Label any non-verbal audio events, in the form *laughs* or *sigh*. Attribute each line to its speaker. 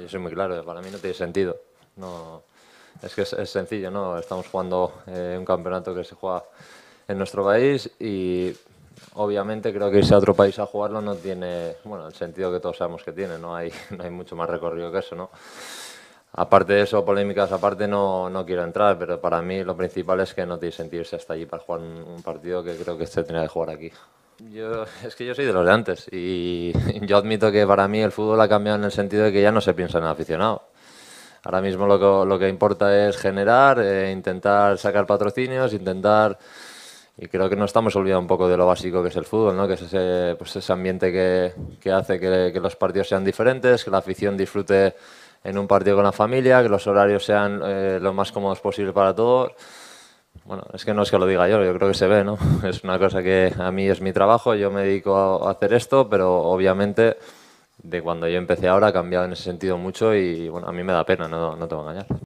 Speaker 1: yo soy muy claro, eh, para mí no tiene sentido. es que es, sencillo, ¿no? Estamos jugando eh, un campeonato que se juega en nuestro país y obviamente creo que irse a otro país a jugarlo no tiene, el sentido que todos sabemos que tiene, no hay, *laughs* hay mucho más recorrido que eso, Aparte de eso, polémicas aparte, no, quiero entrar, pero para mí lo principal es que no tiene sentido irse hasta allí para jugar un, partido que creo que se tenía que jugar aquí es que yo soy de los de antes y yo admito que para mí el fútbol ha cambiado en el sentido de que ya no se piensa en el aficionado. Ahora mismo lo que, importa es generar, eh, intentar sacar patrocinios, intentar... Y creo que no estamos olvidando un poco de lo básico que es el fútbol, ¿no? que es ese, pues ese ambiente que, hace que, los partidos sean diferentes, que la afición disfrute en un partido con la familia, que los horarios sean eh, lo más cómodos posible para todos. Bueno, es que no es que lo diga yo, yo creo que se ve, ¿no? *laughs* Es una cosa que a mí es mi trabajo, yo me dedico a hacer esto, pero obviamente de cuando yo empecé ahora ha cambiado en ese sentido mucho y bueno, a mí me da pena, no, no te voy a engañar.